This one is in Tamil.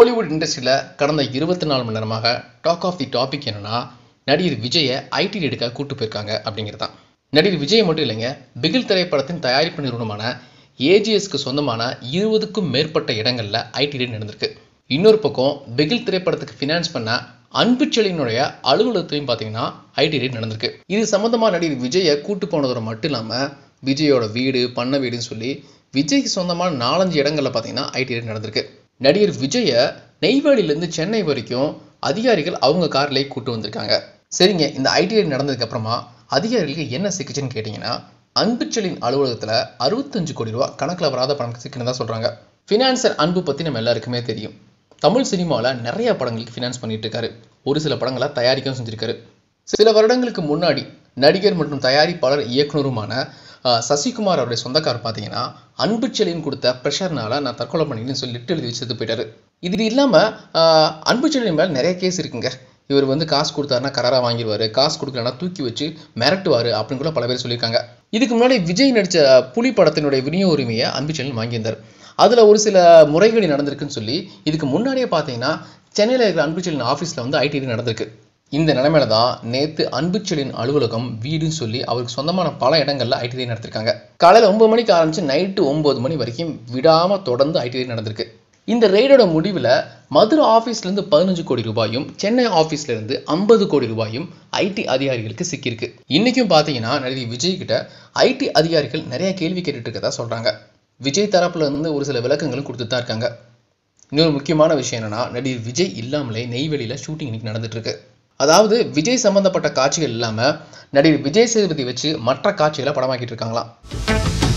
கோலிவுட் இண்டஸ்ட்ரியில் கடந்த இருபத்தி நாலு மணி நேரமாக டாக் ஆஃப் தி டாபிக் என்னென்னா நடிகர் விஜயை ஐடி எடுக்க கூட்டு போயிருக்காங்க அப்படிங்கிறது தான் நடிகர் விஜய் மட்டும் இல்லைங்க பிகில் திரைப்படத்தின் தயாரிப்பு நிறுவனமான ஏஜிஎஸ்க்கு சொந்தமான இருபதுக்கும் மேற்பட்ட இடங்களில் ஐடி ரேட் நடந்திருக்கு இன்னொரு பக்கம் பிகில் திரைப்படத்துக்கு ஃபினான்ஸ் பண்ண அன்புச்செழியினுடைய அலுவலகத்திலையும் பார்த்தீங்கன்னா ஐடி ரேட் நடந்திருக்கு இது சம்மந்தமாக நடிகர் விஜயை கூட்டு போனதோட மட்டும் இல்லாமல் விஜயோட வீடு பண்ண வீடுன்னு சொல்லி விஜய்க்கு சொந்தமான நாலஞ்சு இடங்களில் பார்த்தீங்கன்னா ஐடி ரேட் நடந்திருக்கு நடிகர் விஜயை நெய்வேலியிலேருந்து சென்னை வரைக்கும் அதிகாரிகள் அவங்க கார்லேயே கூட்டு வந்திருக்காங்க சரிங்க இந்த ஐடிஐ நடந்ததுக்கப்புறமா அதிகாரிகளுக்கு என்ன சிக்கிச்சுன்னு கேட்டிங்கன்னா அன்புச்சலின் அலுவலகத்தில் அறுபத்தஞ்சு கோடி ரூபா கணக்கில் வராத பணம் சிக்கின்னு தான் சொல்கிறாங்க ஃபினான்சர் அன்பு பற்றி நம்ம எல்லாருக்குமே தெரியும் தமிழ் சினிமாவில் நிறைய படங்களுக்கு ஃபினான்ஸ் பண்ணிட்டு இருக்காரு ஒரு சில படங்களை தயாரிக்கவும் செஞ்சுருக்காரு சில வருடங்களுக்கு முன்னாடி நடிகர் மற்றும் தயாரிப்பாளர் இயக்குனருமான சசிகுமார் அவருடைய சொந்தக்கார் பார்த்தீங்கன்னா அன்பு கொடுத்த ப்ரெஷர்னால நான் தற்கொலை பண்ணிக்கணும்னு சொல்லிட்டு எழுதி வச்சுட்டு போயிட்டாரு இது இல்லாமல் அன்பு மேலே நிறைய கேஸ் இருக்குங்க இவர் வந்து காசு கொடுத்தாருன்னா கராராக வாங்கிடுவார் காசு கொடுக்கலன்னா தூக்கி வச்சு மிரட்டுவார் அப்படின்னு கூட பல பேர் சொல்லியிருக்காங்க இதுக்கு முன்னாடி விஜய் நடித்த புலி படத்தினுடைய விநியோக உரிமையை அன்பு செலியன் வாங்கியிருந்தார் அதில் ஒரு சில முறைகள் நடந்திருக்குன்னு சொல்லி இதுக்கு முன்னாடியே பார்த்தீங்கன்னா சென்னையில் இருக்கிற அன்பு ஆஃபீஸில் வந்து ஐடிடி நடந்திருக்கு இந்த நிலைமையில தான் நேற்று அன்புச்செழியின் அலுவலகம் வீடுன்னு சொல்லி அவருக்கு சொந்தமான பல இடங்களில் ஐடிஐ நடத்திருக்காங்க காலையில் ஒன்பது மணிக்கு ஆரம்பித்து நைட்டு ஒன்பது மணி வரைக்கும் விடாமல் தொடர்ந்து ஐடிஐ நடந்திருக்கு இந்த ரெய்டோட முடிவில் மதுரை ஆஃபீஸ்லேருந்து பதினஞ்சு கோடி ரூபாயும் சென்னை ஆஃபீஸ்லேருந்து ஐம்பது கோடி ரூபாயும் ஐடி அதிகாரிகளுக்கு சிக்கியிருக்கு இன்றைக்கும் பார்த்தீங்கன்னா நடிகை விஜய் கிட்ட ஐடி அதிகாரிகள் நிறைய கேள்வி கேட்டுட்டு இருக்கதா சொல்கிறாங்க விஜய் இருந்து ஒரு சில விளக்கங்களும் கொடுத்துட்டு தான் இருக்காங்க இன்னொரு முக்கியமான விஷயம் என்னென்னா நடிகர் விஜய் இல்லாமலே நெய்வேலியில் ஷூட்டிங் இன்னைக்கு நடந்துட்டு இருக்கு அதாவது விஜய் சம்மந்தப்பட்ட காட்சிகள் இல்லாமல் நடிகர் விஜய் சேதுபதி வச்சு மற்ற காட்சிகளை படமாக்கிட்டு இருக்காங்களாம்